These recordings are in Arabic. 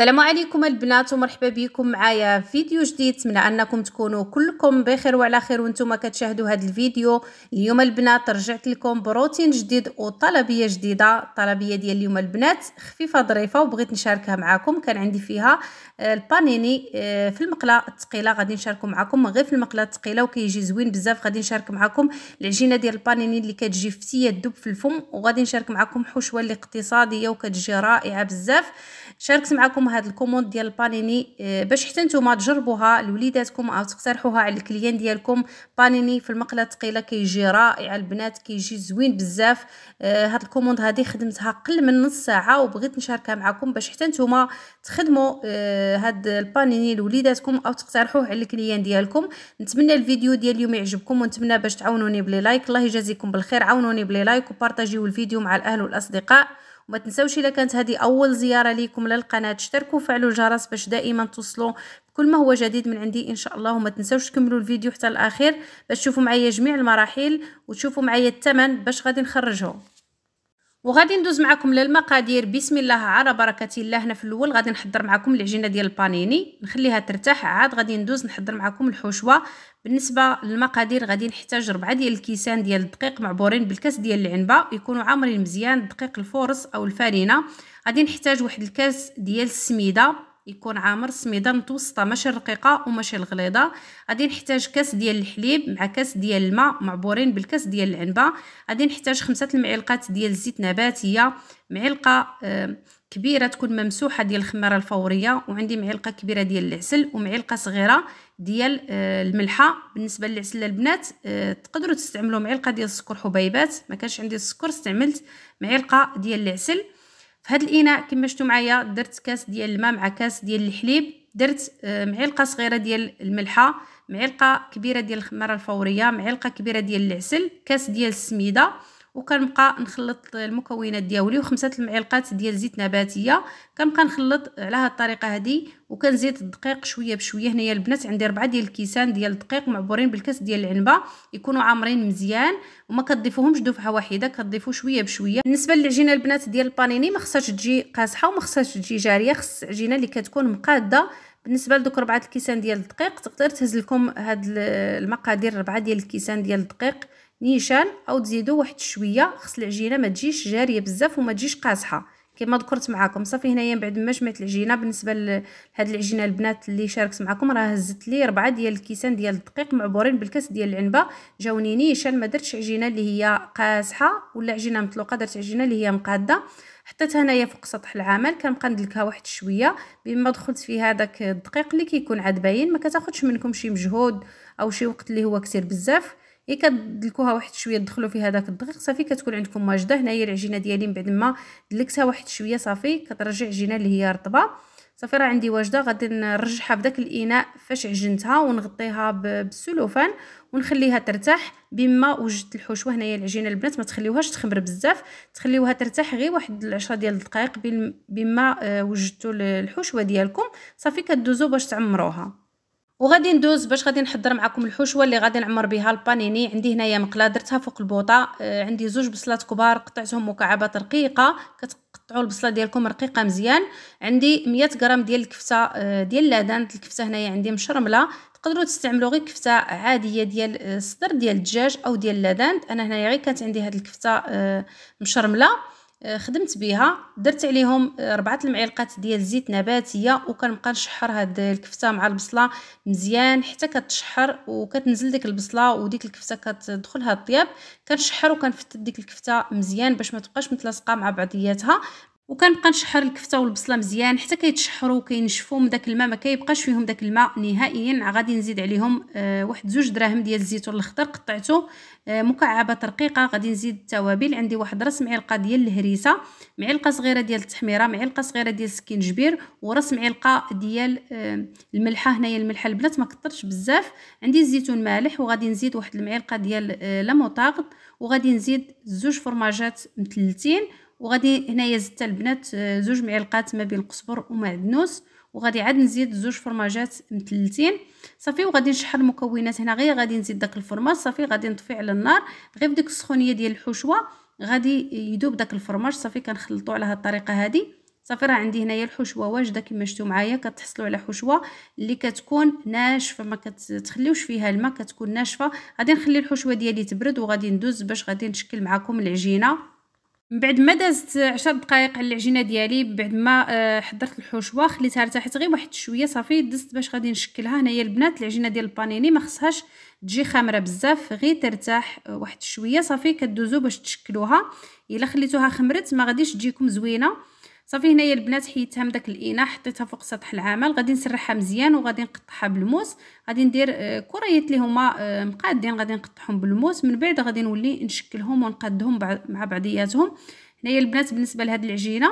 السلام عليكم البنات ومرحبا بكم معايا فيديو جديد نتمنى انكم تكونوا كلكم بخير وعلى خير وانتم كتشاهدوا هذا الفيديو اليوم البنات رجعت لكم بروتين جديد وطلبيه جديده الطلبيه ديال اليوم البنات خفيفه ظريفه وبغيت نشاركها معكم كان عندي فيها آه، البانيني آه، في المقله الثقيله غادي نشاركو معكم غير في المقله الثقيله وكيجي زوين بزاف غادي نشارك معكم العجينه ديال البانيني اللي كتجي فتيه تذوب في الفم وغادي نشارك معكم حشوه اللي اقتصاديه وكتجي رائعه بزاف شاركت معكم هاد الكوموند ديال البانيني آه، باش حتى نتوما تجربوها لوليداتكم او تقترحوها على الكليان ديالكم بانيني في المقله الثقيله كيجي رائع البنات كيجي زوين بزاف آه، هاد الكوموند هادي خدمتها قل من نص ساعه وبغيت نشاركها معكم باش حتى نتوما تخدموا آه، هاد البانيني لوليداتكم او تقترحوه على الكليان ديالكم نتمنى الفيديو ديال اليوم يعجبكم ونتمنى باش تعاونوني بلي لايك الله يجازيكم بالخير عاونوني بلي لايك وبارطاجيو الفيديو مع الاهل والاصدقاء وما تنسوش الا كانت هذه اول زياره ليكم للقناه اشتركوا وفعلوا الجرس باش دائما توصلوا بكل ما هو جديد من عندي ان شاء الله وما تنسوش تكملوا الفيديو حتى الاخير باش تشوفوا معايا جميع المراحل وتشوفوا معايا الثمن باش غادي نخرجه وغادي ندوز معكم للمقادير بسم الله على بركه الله هنا في الاول غادي نحضر معكم العجينه ديال البانيني نخليها ترتاح عاد غادي ندوز نحضر معكم الحشوه بالنسبه للمقادير غادي نحتاج ربعة ديال الكيسان ديال الدقيق معبورين بالكاس ديال العنبه يكونوا عامرين مزيان دقيق الفورس او الفارينه غادي نحتاج واحد الكاس ديال السميده يكون عامر سميده متوسطه ماشي رقيقه وماشي الغليظه غادي نحتاج كاس ديال الحليب مع كاس ديال الماء معبورين بالكاس ديال العنبه غادي نحتاج خمسة المعلقات ديال الزيت نباتيه معلقه آه، كبيره تكون ممسوحه ديال الخمارة الفوريه وعندي معلقه كبيره ديال العسل ومعلقه صغيره ديال آه، الملحه بالنسبه للعسل البنات آه، تقدروا تستعملوا معلقه ديال السكر حبيبات ما كانش عندي السكر استعملت معلقه ديال العسل في هذا الاناء كما شفتوا معايا درت كاس ديال الماء مع كاس ديال الحليب درت آه، معلقه صغيره ديال الملحه معلقه كبيره ديال الخماره الفوريه معلقه كبيره ديال العسل كاس ديال السميده وكنبقى نخلط المكونات دياولي وخمسة المعلقات ديال زيت نباتيه كنبقى نخلط على هاد الطريقه هادي وكنزيد الدقيق شويه بشويه هنايا البنات عندي ربعة ديال الكيسان ديال الدقيق معبورين بالكاس ديال العنبه يكونوا عامرين مزيان وما كضيفوهمش دفعه واحده كضيفو شويه بشويه بالنسبه للعجينه البنات ديال البانيني ما خصهاش تجي قاصحه وما خصهاش تجي جاريه خص عجينه اللي كتكون مقاده بالنسبه لدوك ربعه الكيسان ديال الدقيق تقدر تهز لكم هاد المقادير ربعه ديال الكيسان ديال الدقيق نيشان او تزيدوا واحد شويه خص العجينه ما تجيش جاريه بزاف وما تجيش قاصحه كما ذكرت معكم صافي هنايا من بعد ما جمعت العجينه بالنسبه لهاد العجينه البنات اللي شاركت معكم راه هزت لي ربعة ديال الكيسان ديال الدقيق معبورين بالكاس ديال العنبه جاوني نيشان ما درتش عجينه اللي هي قاصحه ولا عجينه مطلوقه درت عجينه اللي هي مقاده حطيتها هنايا فوق سطح العمل كنبقى ندلكها واحد شويه بما دخلت في هذاك الدقيق اللي كيكون عاد باين ما كتاخذش منكم شي مجهود او شي وقت اللي هو كثير بزاف اي كدلكوها واحد شويه تدخلوا فيها داك الدقيق صافي كتكون عندكم واجده هنايا العجينه ديالي من بعد ما دلكتها واحد شويه صافي كترجع عجينه اللي هي رطبه صافي راه عندي واجده غادي نرجعها بداك الاناء فاش عجنتها ونغطيها بالسلوفان ونخليها ترتاح بما وجدت الحشوه هنايا العجينه البنات ما تخليوهاش تخمر بزاف تخليوها ترتاح غير واحد العشرة ديال الدقائق بما آه، وجدتوا الحشوه ديالكم صافي كدوزو باش تعمروها وغادي ندوز باش غادي نحضر معكم الحشوه اللي غادي نعمر بها البانيني عندي هنايا مقله درتها فوق البوطه آه عندي زوج بصلات كبار قطعتهم مكعبات رقيقه كتقطعوا البصله ديالكم رقيقه مزيان عندي 100 غرام ديال الكفته آه ديال لادان الكفته هنايا عندي مشرمله تقدروا تستعملوا غير كفته عاديه ديال الصدر آه، ديال الدجاج او ديال لادان انا هنايا غير كانت عندي هاد الكفته آه مشرمله آه، خدمت بها درت عليهم آه، ربعة المعلقات ديال زيت نباتيه وكنبقى نشحر هاد الكفته مع البصله مزيان حتى كتشحر وكتنزل ديك البصله وديك الكفته كتدخلها الطياب كنشحر وكنفتت ديك الكفته مزيان باش ما تبقاش متلاصقه مع بعضياتها وكنبقى نشحر الكفته والبصله مزيان حتى كيتشحروا وكينشفوا من داك الماء ما كيبقاش فيهم داك الماء نهائيا غادي نزيد عليهم آه واحد زوج دراهم ديال الزيتون الاخضر قطعته آه مكعبات رقيقه غادي نزيد التوابل عندي واحد راس معلقه ديال الهريسه معلقه صغيره ديال التحميره معلقه صغيره ديال السكينجبير وراس معلقه ديال آه الملحه هنايا الملحه البنات ما كثرش بزاف عندي الزيتون مالح وغادي نزيد واحد المعلقه ديال آه لاموطاغ وغادي نزيد زوج فرماجات مثلتين وغادي هنايا زدت البنات آه، زوج معلقات ما بين القزبر ومعدنوس وغادي عاد نزيد زوج فرماجات مثلتين صافي وغادي نشحر المكونات هنا غير غادي نزيد داك الفرماج صافي غادي نطفي على النار غير بديك السخونيه ديال الحشوه غادي يذوب داك الفرماج صافي كنخلطو على هاد الطريقه هذه صافي راه عندي هنايا الحشوه واجده كما شفتوا معايا كتحصلوا على حشوه اللي كتكون ناشفه ما كتخليوش فيها الماء كتكون ناشفه غادي نخلي الحشوه ديالي تبرد وغادي ندوز باش غادي نشكل معكم العجينه من بعد ما دازت عشر دقائق على العجينه ديالي بعد ما آه، حضرت الحشوه خليتها ارتاحت غير واحد شويه صافي دزت باش غادي نشكلها هنايا البنات العجينه ديال البانيني ما خصهاش تجي خامره بزاف غير ترتاح آه، واحد شويه صافي كدوزو باش تشكلوها الا خليتوها خمرت ما غاديش تجيكم زوينه صافي هنايا البنات حيدتها من داك الاناء حطيتها فوق سطح العمل غادي نسرحها مزيان وغادي نقطعها بالموس غادي ندير آه، كريات اللي هما آه، مقادين غادي نقطعهم بالموس من بعد غادي نولي نشكلهم ونقادهم مع بعضياتهم هنايا البنات بالنسبه لهاد العجينه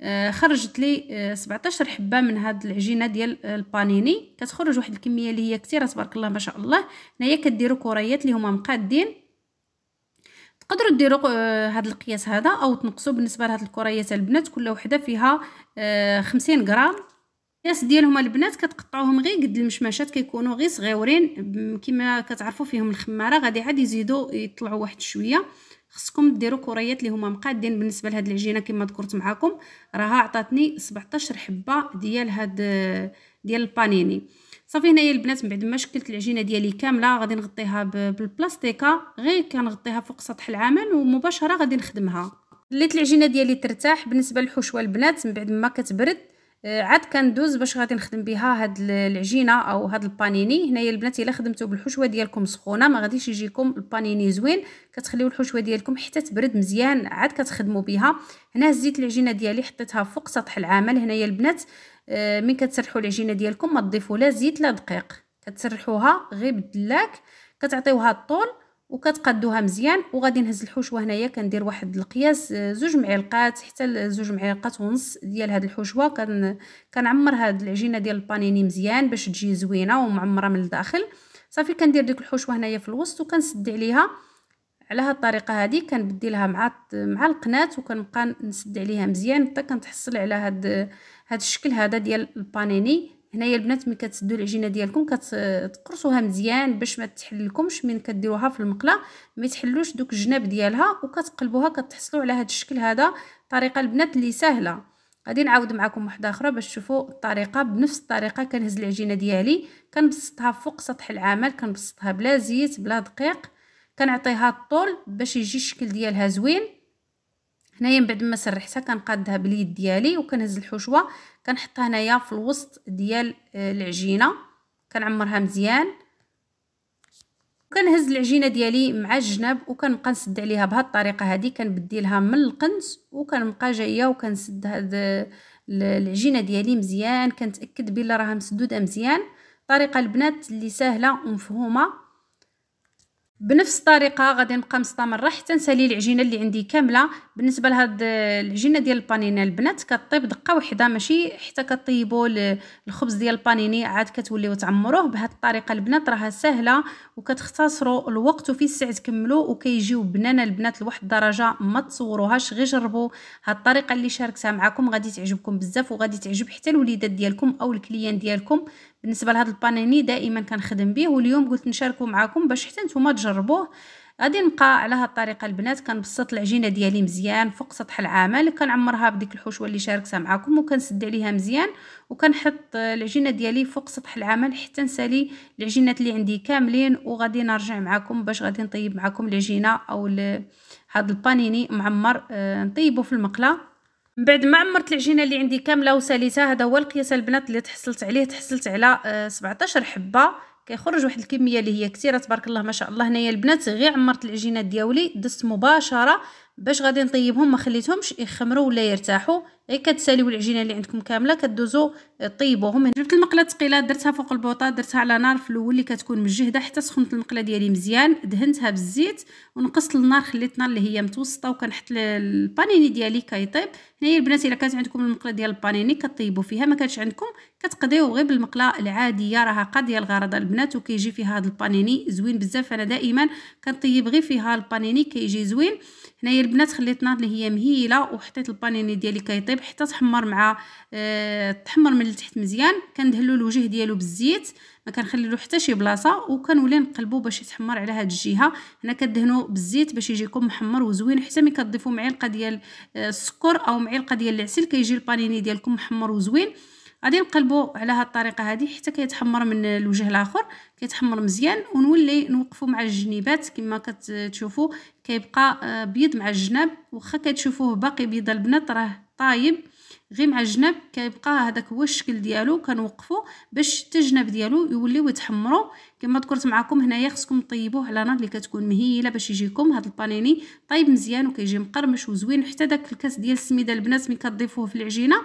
آه، خرجت لي 17 حبه من هاد العجينه ديال البانيني كتخرج واحد الكميه اللي هي كثيره تبارك الله ما شاء الله هنايا كديروا كريات اللي هما مقادين تقدروا ديروا هذا القياس هذا او تنقصوا بالنسبه لهاد الكريات البنات كل وحده فيها آه، خمسين غرام القياس ديالهم البنات كتقطعوهم غير قد المشمشات كيكونوا غير صغيورين كما كتعرفوا فيهم الخماره غادي عاد يزيدوا يطلعوا واحد شويه خصكم ديروا كريات اللي هما مقادين بالنسبه لهاد العجينه كما ذكرت معكم راها عطاتني 17 حبه ديال هاد آه، ديال البانيني صافي هنايا البنات من بعد ما شكلت العجينه ديالي كامله غادي نغطيها بالبلاستيكه غير كنغطيها فوق سطح العمل ومباشره غادي نخدمها خليت العجينه ديالي ترتاح بالنسبه للحشوه البنات من بعد ما كتبرد آه، عاد كندوز باش غادي نخدم بها هاد العجينه او هاد البانيني هنايا البنات الا خدمتو بالحشوه ديالكم سخونه ما غاديش يجيكم البانيني زوين كتخليو الحشوه ديالكم حتى تبرد مزيان عاد كتخدموا بها هنا هزيت العجينه ديالي حطيتها فوق سطح العمل هنايا البنات آه، من كتسرحوا العجينه ديالكم ما تضيفوا لا زيت لا دقيق كتسرحوها غير بالدلاك كتعطيوها الطول وكتقادوها مزيان وغادي نهز الحشوه هنايا كندير واحد القياس آه، زوج معلقات حتى زوج معلقات ونص ديال هاد الحشوه كن كنعمر هاد العجينه ديال البانيني مزيان باش تجي زوينه ومعمره من الداخل صافي كندير ديك الحشوه هنايا في الوسط وكنسد عليها على هاد الطريقه هادي كنبدلها مع مع القناه وكنبقى نسد عليها مزيان حتى كنتحصل على هاد هاد الشكل هذا ديال البانيني هنايا البنات ملي كتسدوا العجينه ديالكم كتقرصوها مزيان باش ما تحللكمش من كديروها في المقله ما تحلوش دوك الجناب ديالها وكتقلبوها كتحصلوا على هذا الشكل هذا طريقه البنات اللي سهله غادي نعاود معكم واحده اخرى باش تشوفوا الطريقه بنفس الطريقه كنهز العجينه ديالي كنبسطها فوق سطح العمل كنبسطها بلا زيت بلا دقيق كنعطيها الطول باش يجي الشكل ديالها زوين هنايا من بعد ما سرحتها كنقادها باليد ديالي وكنهز الحشوه كنحطها هنايا في الوسط ديال آه، العجينه كنعمرها مزيان وكنهز العجينه ديالي مع الجناب وكنبقى نسد عليها بهاد الطريقه هذه كنبديلها من القنت وكنبقى جايه وكنسد هاد آه، العجينه ديالي مزيان كنتاكد بلي راها مسدوده مزيان طريقه البنات اللي سهله ومفهومه بنفس الطريقه غادي نبقى مستمره حتى نسالي العجينه اللي عندي كامله بالنسبه لهاد العجينه ديال البانيني البنات كطيب دقه واحده ماشي حتى كطيبوا الخبز ديال البانيني عاد كتوليو تعمروه بهاد الطريقه البنات راها سهله وكتختصروا الوقت وفي الساعه تكملوا وكيجيو بنانه البنات لواحد الدرجه ما تصوروهاش غير جربوا هاد الطريقه اللي شاركتها معكم غادي تعجبكم بزاف وغادي تعجب حتى الوليدات ديالكم او الكليان ديالكم بالنسبه لهذا البانيني دائما كنخدم به واليوم قلت نشاركه معكم باش حتى نتوما تجربوه غادي نبقى على هاد الطريقه البنات كنبسط العجينه ديالي مزيان فوق سطح العمل كنعمرها بديك الحشوه اللي شاركتها معكم وكنسد عليها مزيان وكنحط العجينه ديالي فوق سطح العمل حتى نسالي العجينات اللي عندي كاملين وغادي نرجع معكم باش غادي نطيب معكم العجينه او هاد البانيني معمر آه، نطيبه في المقله من بعد ما عمرت العجينه اللي عندي كامله وسليتها هذا هو القياس البنات اللي تحصلت عليه تحصلت على 17 آه، حبه كيخرج واحد الكميه اللي هي كثيره تبارك الله ما شاء الله هنايا البنات غير عمرت العجينه ديالي دست مباشره باش غادي نطيبهم ما خليتهمش يخمروا ولا يرتاحوا غير إيه، كتساليو العجينه اللي عندكم كامله كدوزو آه، طيبوهم جبت المقله الثقيله درتها فوق البوطه درتها على نار في الاول اللي كتكون مجهده حتى سخنت المقله ديالي مزيان دهنتها بالزيت ونقصت النار خليت النار اللي هي متوسطه وكنحط البانيني ديالي كيطيب هنايا البنات الا كانت عندكم المقله ديال البانيني كطيبوا فيها ما كانتش عندكم كتقضيو غير بالمقله العاديه راها قاضيه الغرض البنات وكيجي فيها هذا البانيني زوين بزاف انا دائما كنطيب غير فيها البانيني كيجي زوين هنايا البنات خليت نهار اللي هي مهيله وحطيت البانيني ديالي كيطيب حتى تحمر مع أه تحمر من التحت مزيان كندهلو الوجه ديالو بالزيت ما كنخليلو حتى شي بلاصه وكنولي نقلبو باش يتحمر على هاد الجهه هنا كدهنو بالزيت باش يجيكم محمر وزوين حتى ملي كتضيفوا معلقه ديال آه، السكر او معلقه ديال العسل كيجي البانيني ديالكم محمر وزوين غادي نقلبو على هاد الطريقه هذه حتى كيتحمر من الوجه الاخر كيتحمر مزيان ونولي نوقفو مع الجنيبات كما كتشوفوا كيبقى آه، بيض مع الجناب واخا كتشوفوه باقي بيض البنات راه طايب غير مع الجناب كيبقى هذاك هو الشكل ديالو كنوقفو باش حتى الجناب ديالو يوليو يتحمروا كما ذكرت معكم هنايا خصكم طيبوه على نار اللي كتكون مهيله باش يجيكم هذا البانيني طايب مزيان وكيجي مقرمش وزوين حتى داك الكاس ديال السميده البنات ملي كتضيفوه في العجينه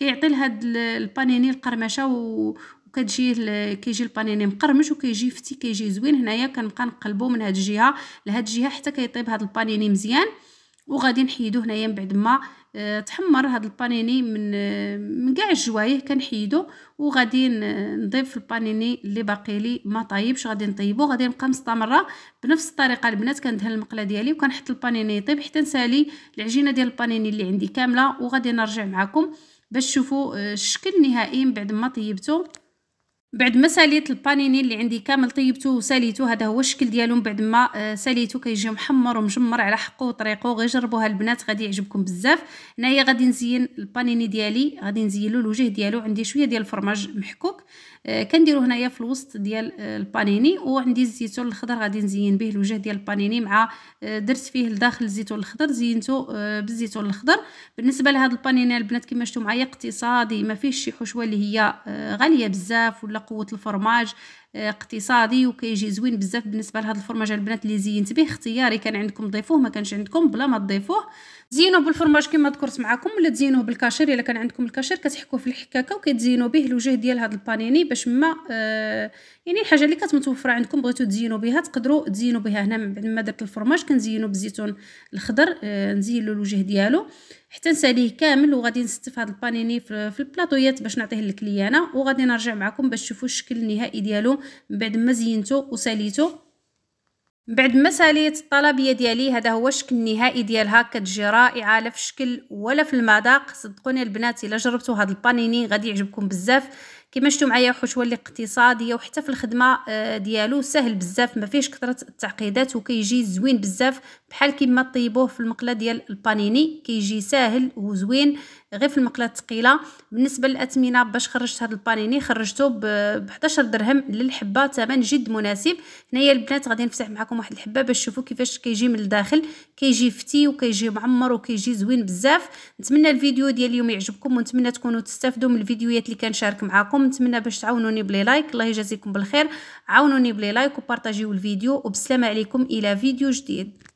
كيعطي لهاد البانيني القرمشه و... وكتجي كيجي البانيني مقرمش وكيجي فتي كيجي زوين هنايا كنبقى نقلبو من هاد الجهه لهاد الجهه حتى كيطيب هاد البانيني مزيان وغادي نحيدو هنايا من بعد ما آه، تحمر هاد البانيني من آه، من كاع الجوايه كنحيدو وغادي نضيف البانيني اللي باقي لي ما طايبش غادي نطيبو غادي نبقى مستمره بنفس الطريقه البنات كندهن المقله ديالي وكنحط البانيني يطيب حتى نسالي العجينه ديال البانيني اللي عندي كامله وغادي نرجع معكم باش تشوفوا الشكل آه، نهائي من بعد ما طيبته بعد ما ساليت البانيني اللي عندي كامل طيبته وساليته هذا هو الشكل ديالو من بعد ما آه، ساليته كيجي محمر ومجمر على حقه وطريقه غير جربوها البنات غادي يعجبكم بزاف هنايا غادي نزين البانيني ديالي غادي نزين له الوجه ديالو عندي شويه ديال الفرماج محكوك آه، كنديرو هنايا في الوسط ديال آه، البانيني وعندي الزيتون الخضر غادي نزين به الوجه ديال البانيني مع درت فيه لداخل الزيتون الخضر زينته بالزيتون الخضر بالنسبه لهذا البانيني البنات كما شفتوا معايا اقتصادي ما فيهش شي حشوه اللي هي غاليه بزاف ولا على قوه الفرماج اقتصادي وكيجي زوين بزاف بالنسبه لهاد الفرماج البنات اللي زينت به اختياري كان عندكم ضيفوه ما كانش عندكم بلا ما تضيفوه زينوه بالفرماج كما ذكرت معكم ولا تزينوه بالكاشير الا كان عندكم الكاشير كتحكوه في الحكاكه وكتزينوا به الوجه ديال هاد البانيني باش ما آه يعني الحاجه اللي كتمتوفره عندكم بغيتو تزينوا بها تقدروا تزينوا بها هنا من بعد ما درت الفرماج كنزينوا بالزيتون الخضر آه نزين له الوجه ديالو حتى نساليه كامل وغادي نستف هاد البانيني في البلاطويات باش نعطيه للكليانه وغادي نرجع معكم باش تشوفوا الشكل النهائي ديالو من بعد ما زينته وساليته من بعد ما ساليت الطلبيه ديالي هذا هو الشكل النهائي ديالها كتجي رائعه لا في الشكل ولا في المذاق صدقوني البنات الا جربتوا هذا البانيني غادي يعجبكم بزاف كما شفتوا معايا حشوه اللي اقتصاديه وحتى في الخدمه آه، ديالو سهل بزاف ما فيهش كثره التعقيدات وكيجي زوين بزاف بحال كما طيبوه في المقله ديال البانيني كيجي ساهل وزوين غير في المقلاة الثقيله بالنسبه للاثمنه باش خرجت هذا البانيني خرجته ب 11 درهم للحبه ثمن جد مناسب هنايا البنات غادي نفتح معكم واحد الحبه باش تشوفوا كيفاش كيجي من الداخل كيجي فتي وكيجي معمر وكيجي زوين بزاف نتمنى الفيديو ديال اليوم يعجبكم ونتمنى تكونوا تستافدوا من الفيديوهات اللي كنشارك معكم نتمنى باش تعاونوني بلي لايك الله يجازيكم بالخير عاونوني بلي لايك وبارطاجيو الفيديو وبسلامه عليكم الى فيديو جديد